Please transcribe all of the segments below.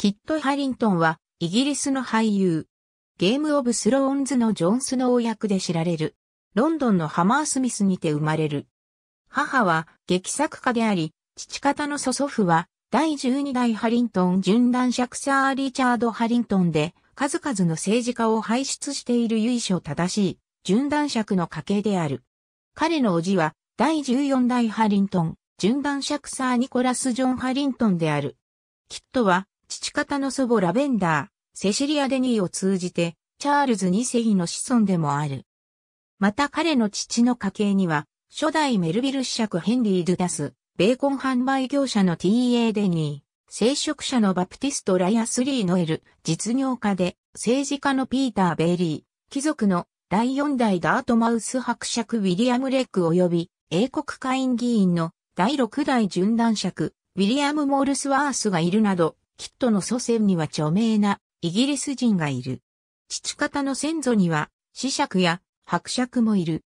キット・ハリントンは、イギリスの俳優。ゲーム・オブ・スローンズのジョン・スノー役で知られる。ロンドンのハマースミスにて生まれる。母は劇作家であり、父方の祖祖父は第12代ハリントンシ男爵サー・リチャード・ハリントンで、数々の政治家を輩出している由緒正しい、シ男爵の家系である。彼の叔父は、第14代ハリントン、シ男爵サー・ニコラス・ジョン・ハリントンである。キットは、父方の祖母ラベンダー、セシリア・デニーを通じて、チャールズ2世の子孫でもある。また彼の父の家系には、初代メルビル子爵ヘンリー・ドゥダス、ベーコン販売業者の T.A. デニー、聖職者のバプティスト・ライアス・リー・ノエル、実業家で、政治家のピーター・ベイリー、貴族の第4代ダートマウス伯爵ウィリアム・レック及び、英国下院議員の第6代順男爵、ウィリアム・モールスワースがいるなど、キットの祖先には著名なイギリス人がいる。父方の先祖には、子爵や伯爵もいる。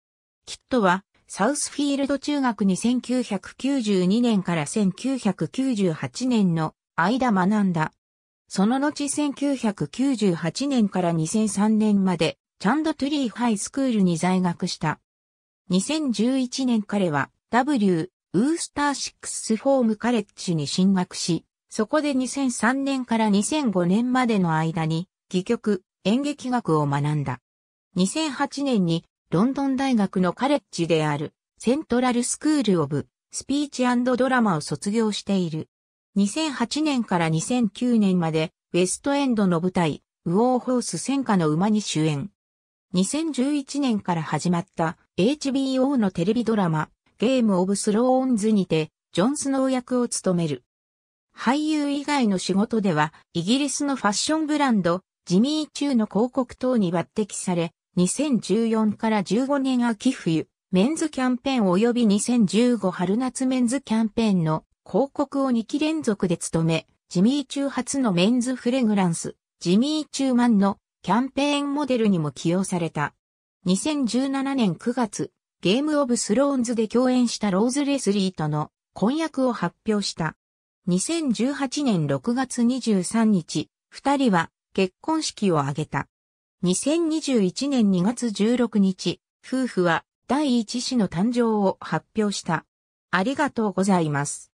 キットは、サウスフィールド中学に1992年から1998年の間学んだ。その後1998年から2003年まで、チャンドトゥリーハイスクールに在学した。2011年彼は、W、ウースターシックスフォームカレッジに進学し、そこで2003年から2005年までの間に、戯曲、演劇学を学んだ。2008年に、ロンドン大学のカレッジである、セントラルスクールオブ、スピーチドラマを卒業している。2008年から2009年まで、ウェストエンドの舞台、ウォーホース戦火の馬に主演。2011年から始まった HBO のテレビドラマ、ゲームオブスローンズにて、ジョン・スノー役を務める。俳優以外の仕事では、イギリスのファッションブランド、ジミーチューの広告等に抜擢され、2014から15年秋冬、メンズキャンペーン及び2015春夏メンズキャンペーンの広告を2期連続で務め、ジミー中初のメンズフレグランス、ジミー中マンのキャンペーンモデルにも起用された。2017年9月、ゲームオブスローンズで共演したローズ・レスリーとの婚約を発表した。2018年6月23日、二人は結婚式を挙げた。2021年2月16日、夫婦は第一子の誕生を発表した。ありがとうございます。